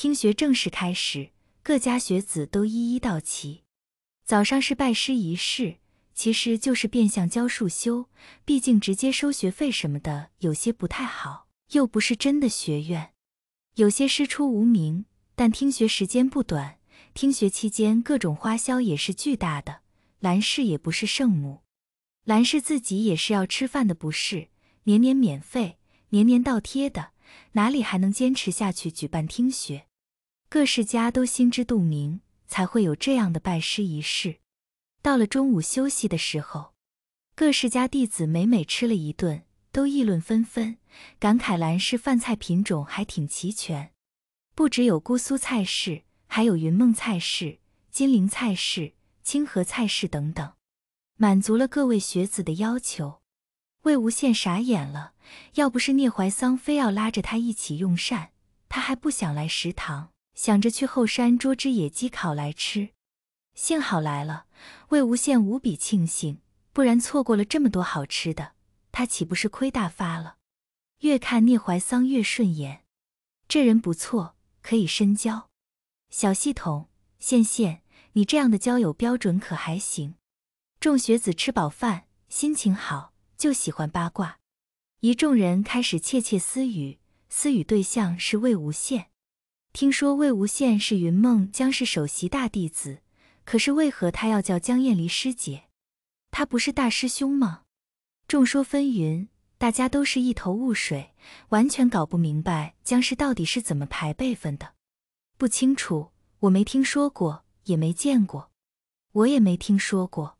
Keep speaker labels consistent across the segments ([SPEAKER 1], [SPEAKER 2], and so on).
[SPEAKER 1] 听学正式开始，各家学子都一一到齐。早上是拜师仪式，其实就是变相教数修，毕竟直接收学费什么的有些不太好，又不是真的学院。有些师出无名，但听学时间不短。听学期间各种花销也是巨大的。兰氏也不是圣母，兰氏自己也是要吃饭的，不是年年免费，年年倒贴的，哪里还能坚持下去举办听学？各世家都心知肚明，才会有这样的拜师仪式。到了中午休息的时候，各世家弟子每每吃了一顿，都议论纷纷，感慨兰氏饭菜品种还挺齐全，不只有姑苏菜式，还有云梦菜式、金陵菜式、清河菜式等等，满足了各位学子的要求。魏无羡傻眼了，要不是聂怀桑非要拉着他一起用膳，他还不想来食堂。想着去后山捉只野鸡烤来吃，幸好来了，魏无羡无比庆幸，不然错过了这么多好吃的，他岂不是亏大发了？越看聂怀桑越顺眼，这人不错，可以深交。小系统，羡羡，你这样的交友标准可还行？众学子吃饱饭，心情好，就喜欢八卦。一众人开始窃窃私语，私语对象是魏无羡。听说魏无羡是云梦江氏首席大弟子，可是为何他要叫江厌离师姐？他不是大师兄吗？众说纷纭，大家都是一头雾水，完全搞不明白江氏到底是怎么排辈分的。不清楚，我没听说过，也没见过，我也没听说过。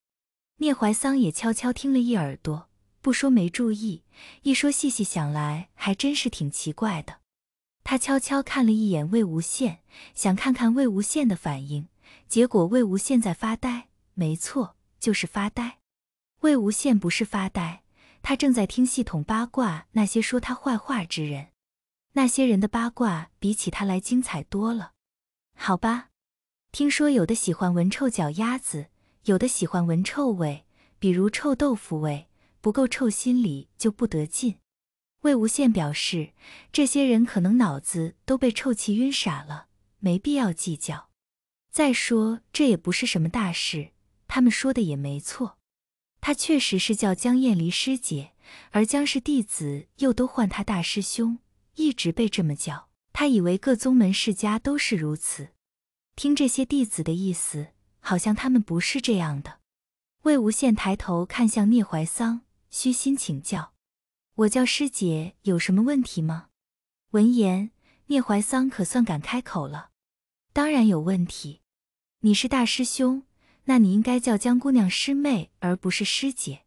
[SPEAKER 1] 聂怀桑也悄悄听了一耳朵，不说没注意，一说细细想来，还真是挺奇怪的。他悄悄看了一眼魏无羡，想看看魏无羡的反应。结果魏无羡在发呆，没错，就是发呆。魏无羡不是发呆，他正在听系统八卦那些说他坏话之人。那些人的八卦比起他来精彩多了。好吧，听说有的喜欢闻臭脚丫子，有的喜欢闻臭味，比如臭豆腐味，不够臭心里就不得劲。魏无羡表示：“这些人可能脑子都被臭气晕傻了，没必要计较。再说，这也不是什么大事。他们说的也没错，他确实是叫江厌离师姐，而江氏弟子又都唤他大师兄，一直被这么叫。他以为各宗门世家都是如此，听这些弟子的意思，好像他们不是这样的。”魏无羡抬头看向聂怀桑，虚心请教。我叫师姐，有什么问题吗？闻言，聂怀桑可算敢开口了。当然有问题，你是大师兄，那你应该叫江姑娘师妹，而不是师姐。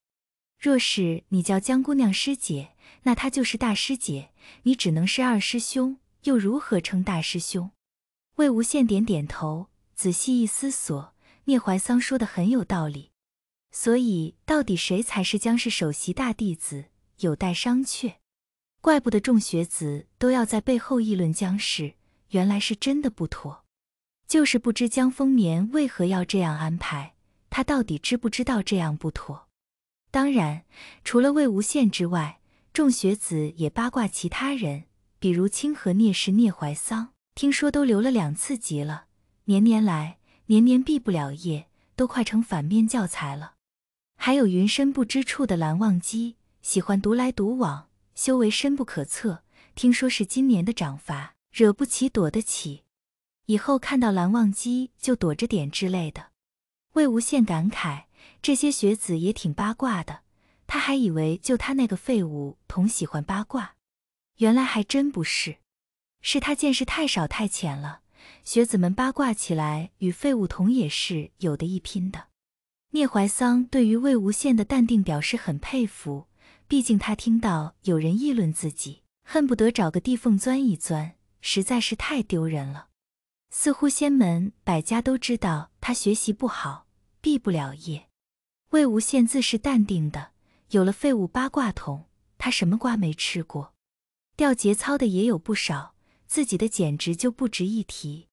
[SPEAKER 1] 若是你叫江姑娘师姐，那她就是大师姐，你只能是二师兄，又如何称大师兄？魏无羡点点头，仔细一思索，聂怀桑说的很有道理。所以，到底谁才是江氏首席大弟子？有待商榷，怪不得众学子都要在背后议论江氏，原来是真的不妥。就是不知江丰年为何要这样安排，他到底知不知道这样不妥？当然，除了魏无羡之外，众学子也八卦其他人，比如清河聂氏聂怀桑，听说都留了两次级了，年年来年年毕不了业，都快成反面教材了。还有云深不知处的蓝忘机。喜欢独来独往，修为深不可测。听说是今年的掌罚，惹不起躲得起。以后看到蓝忘机就躲着点之类的。魏无羡感慨：这些学子也挺八卦的。他还以为就他那个废物同喜欢八卦，原来还真不是，是他见识太少太浅了。学子们八卦起来，与废物同也是有的一拼的。聂怀桑对于魏无羡的淡定表示很佩服。毕竟他听到有人议论自己，恨不得找个地缝钻一钻，实在是太丢人了。似乎仙门百家都知道他学习不好，毕不了业。魏无羡自是淡定的，有了废物八卦桶，他什么瓜没吃过？掉节操的也有不少，自己的简直就不值一提。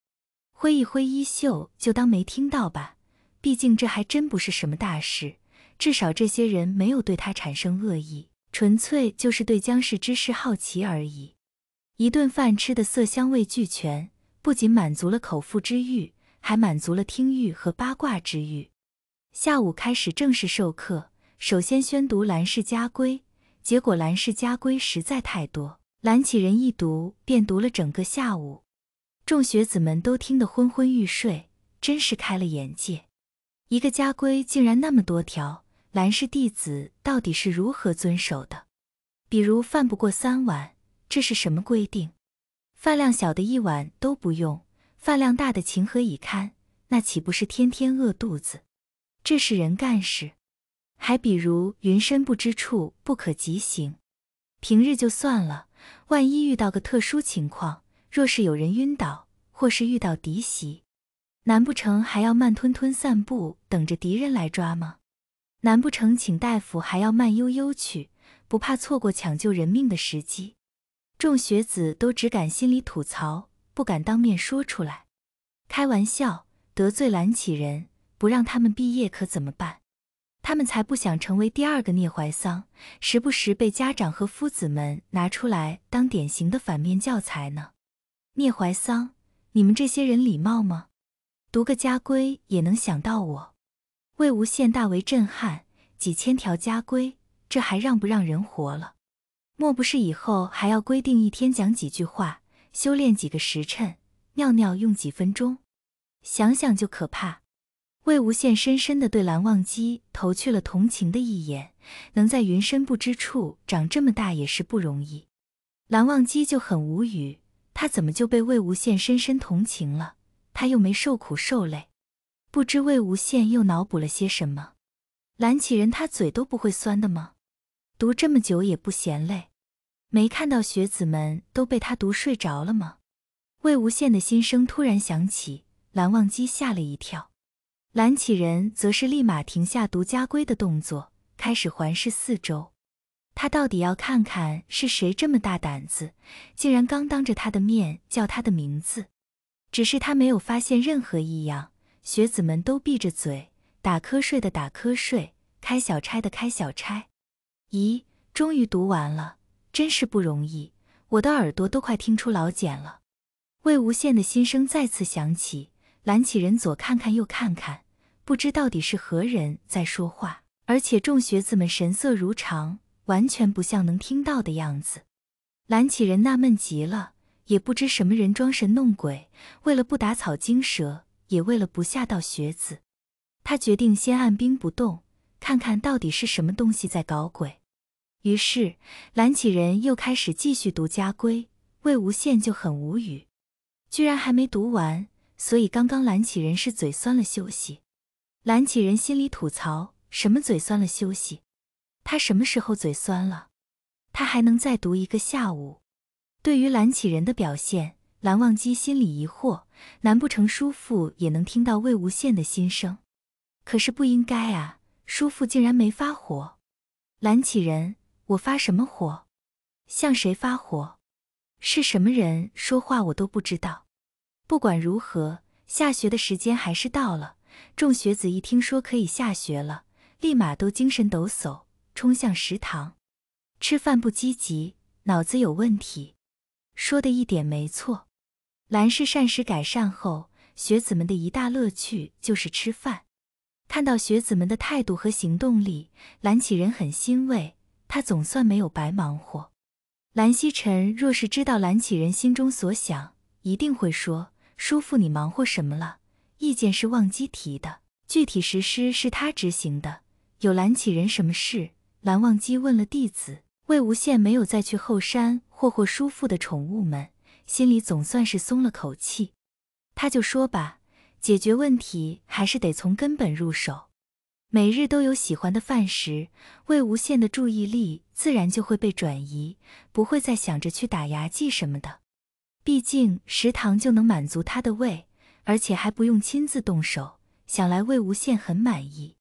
[SPEAKER 1] 挥一挥衣袖，就当没听到吧。毕竟这还真不是什么大事，至少这些人没有对他产生恶意。纯粹就是对江氏之事好奇而已。一顿饭吃的色香味俱全，不仅满足了口腹之欲，还满足了听欲和八卦之欲。下午开始正式授课，首先宣读兰氏家规。结果兰氏家规实在太多，兰启仁一读便读了整个下午，众学子们都听得昏昏欲睡，真是开了眼界。一个家规竟然那么多条。兰氏弟子到底是如何遵守的？比如饭不过三碗，这是什么规定？饭量小的一碗都不用，饭量大的情何以堪？那岂不是天天饿肚子？这是人干事。还比如云深不知处，不可急行。平日就算了，万一遇到个特殊情况，若是有人晕倒，或是遇到敌袭，难不成还要慢吞吞散步，等着敌人来抓吗？难不成请大夫还要慢悠悠去，不怕错过抢救人命的时机？众学子都只敢心里吐槽，不敢当面说出来。开玩笑，得罪蓝起人，不让他们毕业可怎么办？他们才不想成为第二个聂怀桑，时不时被家长和夫子们拿出来当典型的反面教材呢。聂怀桑，你们这些人礼貌吗？读个家规也能想到我？魏无羡大为震撼，几千条家规，这还让不让人活了？莫不是以后还要规定一天讲几句话，修炼几个时辰，尿尿用几分钟？想想就可怕。魏无羡深深的对蓝忘机投去了同情的一眼，能在云深不知处长这么大也是不容易。蓝忘机就很无语，他怎么就被魏无羡深深同情了？他又没受苦受累。不知魏无羡又脑补了些什么，蓝启人他嘴都不会酸的吗？读这么久也不嫌累？没看到学子们都被他读睡着了吗？魏无羡的心声突然响起，蓝忘机吓了一跳，蓝启人则是立马停下读家规的动作，开始环视四周。他到底要看看是谁这么大胆子，竟然刚当着他的面叫他的名字？只是他没有发现任何异样。学子们都闭着嘴，打瞌睡的打瞌睡，开小差的开小差。咦，终于读完了，真是不容易，我的耳朵都快听出老茧了。魏无羡的心声再次响起，蓝启人左看看右看看，不知到底是何人在说话，而且众学子们神色如常，完全不像能听到的样子。蓝启人纳闷极了，也不知什么人装神弄鬼，为了不打草惊蛇。也为了不吓到学子，他决定先按兵不动，看看到底是什么东西在搞鬼。于是蓝启仁又开始继续读家规，魏无羡就很无语，居然还没读完。所以刚刚蓝启仁是嘴酸了休息。蓝启仁心里吐槽：什么嘴酸了休息？他什么时候嘴酸了？他还能再读一个下午？对于蓝启仁的表现。蓝忘机心里疑惑：难不成叔父也能听到魏无羡的心声？可是不应该啊！叔父竟然没发火。蓝启仁，我发什么火？向谁发火？是什么人说话我都不知道。不管如何，下学的时间还是到了。众学子一听说可以下学了，立马都精神抖擞，冲向食堂。吃饭不积极，脑子有问题。说的一点没错。兰氏膳食改善后，学子们的一大乐趣就是吃饭。看到学子们的态度和行动力，蓝启仁很欣慰，他总算没有白忙活。蓝曦臣若是知道蓝启仁心中所想，一定会说：“叔父，你忙活什么了？意见是忘机提的，具体实施是他执行的。有蓝启仁什么事？”蓝忘机问了弟子魏无羡，没有再去后山霍霍叔父的宠物们。心里总算是松了口气，他就说吧，解决问题还是得从根本入手。每日都有喜欢的饭食，魏无羡的注意力自然就会被转移，不会再想着去打牙祭什么的。毕竟食堂就能满足他的胃，而且还不用亲自动手，想来魏无羡很满意。